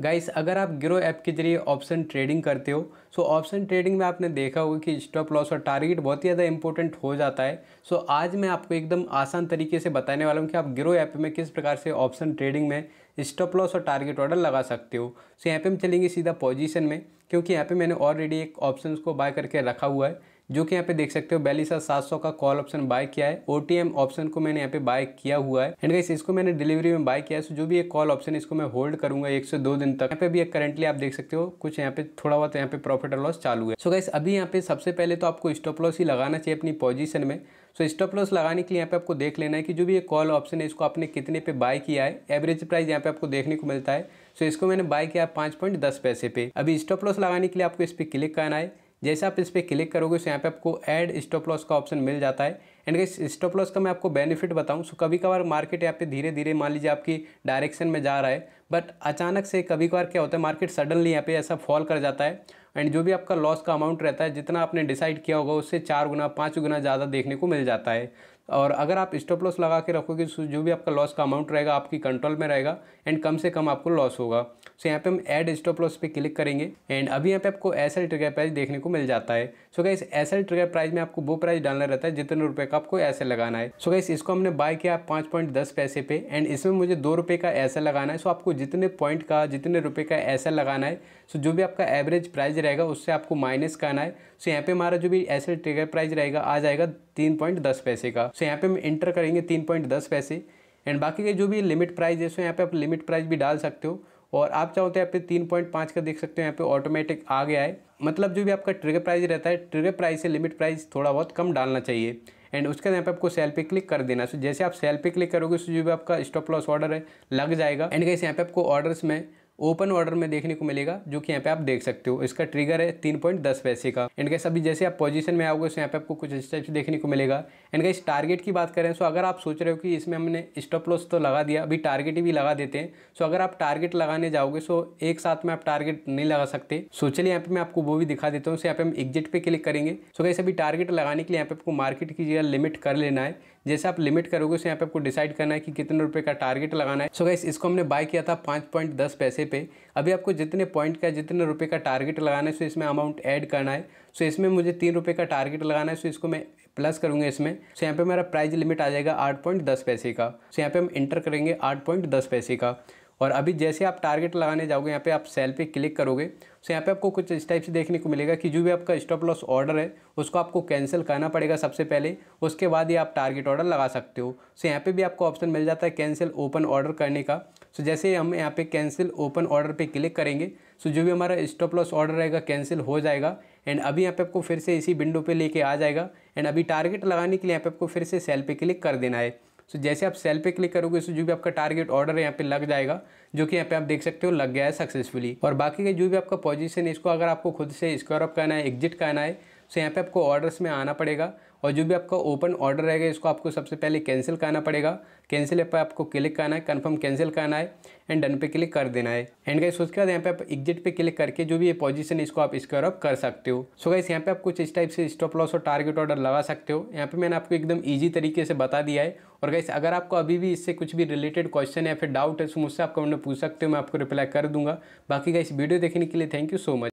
guys अगर आप grow app के जरिए ऑप्शन ट्रेडिंग करते हो सो ऑप्शन ट्रेडिंग में आपने देखा होगा कि स्टॉप लॉस और टारगेट बहुत ही ज़्यादा इंपॉर्टेंट हो जाता है सो so, आज मैं आपको एकदम आसान तरीके से बताने वाला हूँ कि आप ग्रो ऐप में किस प्रकार से ऑप्शन ट्रेडिंग में स्टॉप लॉस और टारगेट ऑर्डर लगा सकते हो सो so, यहाँ पे हम चलेंगे सीधा पोजिशन में क्योंकि यहाँ पर मैंने ऑलरेडी एक ऑप्शन को बाय करके रखा हुआ है जो कि यहाँ पे देख सकते हो बैलिसा 700 का कॉल ऑप्शन बाय किया है ओ ऑप्शन को मैंने यहाँ पे बाय किया हुआ है एंड गाइस इसको मैंने डिलीवरी में बाय किया है सो जो भी एक कॉल ऑप्शन इसको मैं होल्ड करूंगा एक से दो दिन तक यहाँ पे भी करंटली आप देख सकते हो कुछ यहाँ पे थोड़ा बहुत यहाँ पे प्रॉफिट और लॉस चालू है सो so गाइस अभी यहाँ पे सबसे पहले तो आपको स्टॉप लॉस ही लगाना चाहिए अपनी पोजिशन में सो स्टॉप लॉस लगाने के लिए यहाँ पे आपको देख लेना है कि जो भी ये कॉल ऑप्शन है इसको आपने कितने पे बाय किया है एवरेज प्राइस यहाँ पे आपको देखने को मिलता है सो so इसको मैंने बाय किया पाँच पॉइंट दस पैसे पे अभी स्टॉप लॉस लगाने के लिए आपको इस पर क्लिक करना है जैसे आप इस पर क्लिक करोगे तो यहाँ पे आपको ऐड स्टॉप लॉस का ऑप्शन मिल जाता है एंड इस स्टॉप लॉस का मैं आपको बेनिफिट बताऊँ सो कभी कभार मार्केट यहाँ पे धीरे धीरे मान लीजिए आपकी डायरेक्शन में जा रहा है बट अचानक से कभी कभार क्या होता है मार्केट सडनली यहाँ पे ऐसा फॉल कर जाता है एंड जो भी आपका लॉस का अमाउंट रहता है जितना आपने डिसाइड किया होगा उससे चार गुना पाँच गुना ज़्यादा देखने को मिल जाता है और अगर आप स्टॉप लॉस लगा के रखोगे तो जो भी आपका लॉस का अमाउंट रहेगा आपकी कंट्रोल में रहेगा एंड कम से कम आपको लॉस होगा सो यहाँ पे हम ऐड स्टॉप लॉस पे क्लिक करेंगे एंड अभी यहाँ पे आपको एस एल ट्रिगर प्राइस देखने को मिल जाता है सो इस एस एल ट्रिगर प्राइस में आपको वो प्राइस डालना रहता है जितने रुपये का आपको ऐसे लगाना है सो so, इसको हमने बाय किया पाँच पॉइंट दस पैसे पे एंड इसमें मुझे दो रुपये का ऐसा लगाना है सो so, आपको जितने पॉइंट का जितने रुपये का ऐसा लगाना है सो so, जो भी आपका एवरेज प्राइस रहेगा उससे आपको माइनस करना है सो यहाँ पर हमारा जो भी एस ट्रिगर प्राइस रहेगा आ जाएगा तीन पॉइंट दस पैसे का सो यहाँ पे हम इंटर करेंगे तीन पॉइंट दस पैसे एंड बाकी के जो भी लिमिट प्राइस है सो यहाँ पे आप लिमिट प्राइस भी डाल सकते हो और आप चाहो तो यहाँ पे तीन पॉइंट पाँच का देख सकते हो यहाँ पे ऑटोमेटिक आ गया है मतलब जो भी आपका ट्रिगर प्राइस रहता है ट्रिगर प्राइस से लिमिट प्राइस थोड़ा बहुत कम डालना चाहिए एंड उसके बाद यहाँ पे आपको सेल पे क्लिक कर देना सो जैसे आप सेल पे क्लिक करोगे उससे जो भी आपका स्टॉप लॉस ऑर्डर है लग जाएगा एंड कैसे यहाँ पे आपको ऑर्डर्स में ओपन ऑर्डर में देखने को मिलेगा जो कि यहाँ पे आप देख सकते हो इसका ट्रिगर है तीन पॉइंट दस पैसे का एंड गैस अभी जैसे आप पोजीशन में आओगे तो यहाँ पे आपको कुछ इस टाइप से देखने को मिलेगा एंड गैस टारगेट की बात करें सो तो अगर आप सोच रहे हो कि इसमें हमने स्टॉप लॉस तो लगा दिया अभी टारगेट भी लगा देते हैं सो तो अगर आप टारगेट लगाने जाओगे सो तो एक साथ में आप टारगेट नहीं लगा सकते सो चलिए यहाँ पे मैं आपको वो भी दिखा देता हूँ सो यहाँ पे हम एग्जिट पे क्लिक करेंगे सो गैस अभी टारगेट लगाने के लिए यहाँ पे आपको मार्केट की जगह लिमिट कर लेना है जैसे आप लिमिट करोगे उसे यहाँ पे आपको डिसाइड करना है कि कितने रुपये का टारगेट लगाना है सो गैस इसको हमने बाय किया था पाँच पॉइंट दस पैसे पे अभी आपको जितने पॉइंट का जितने रुपए का टारगेट लगाना है सो इसमें अमाउंट ऐड करना है सो इसमें मुझे तीन रुपये का टारगेट लगाना है सो इसको मैं प्लस करूँगा इसमें सो यहाँ पे मेरा प्राइज लिमिट आ जाएगा आठ पॉइंट दस पैसे का सो यहाँ पे हम इंटर करेंगे आठ पॉइंट दस पैसे का और अभी जैसे आप टारगेट लगाने जाओगे यहाँ पे आप सेल पे क्लिक करोगे तो यहाँ पे आपको कुछ इस टाइप से देखने को मिलेगा कि जो भी आपका स्टॉप लॉस ऑर्डर है उसको आपको कैंसिल करना पड़ेगा सबसे पहले उसके बाद ही आप टारगेट ऑर्डर लगा सकते हो सो यहाँ पे भी आपको ऑप्शन मिल जाता है कैंसिल ओपन ऑर्डर करने का सो जैसे हम यहाँ पे कैंसिल ओपन ऑर्डर पर क्लिक करेंगे सो जो भी हमारा स्टॉप लॉस ऑर्डर रहेगा कैंसिल हो जाएगा एंड अभी यहाँ पे आपको फिर से इसी विंडो पर लेके आ जाएगा एंड अभी टारगेट लगाने के लिए यहाँ पे आपको फिर से सेल पे क्लिक कर देना है सो जैसे आप सेल पे क्लिक करोगे सो जो भी आपका टारगेट ऑर्डर है यहाँ पे लग जाएगा जो कि यहाँ पे आप देख सकते हो लग गया है सक्सेसफुली और बाकी के जो भी आपका पोजीशन है इसको अगर आपको खुद से स्क्वायर अप करना है एग्जिट करना है सो यहाँ पे आपको ऑर्डर्स में आना पड़ेगा और जो भी आपका ओपन ऑर्डर रहेगा इसको आपको सबसे पहले कैंसिल करना पड़ेगा कैंसिल पर आपको क्लिक करना है कंफर्म कैंसिल करना है एंड डन पे क्लिक कर देना है एंड गाइस उसके बाद यहाँ पे आप एग्जिट पे क्लिक करके जो भी ये पोजीशन है इसको आप स्क्वायर अप कर सकते हो सो गाइस यहाँ पे आप कुछ इस टाइप से स्टॉप लॉस और टारगेट ऑर्डर लगा सकते हो यहाँ पे मैंने आपको एकदम ईजी तरीके से बता दिया है और गाइस अगर आपको अभी भी इससे कुछ भी रिलेटेड क्वेश्चन या फिर डाउट है तो मुझसे आप कमेंट में पूछ सकते हो मैं आपको रिप्लाई कर दूंगा बाकी गाइस वीडियो देखने के लिए थैंक यू सो मच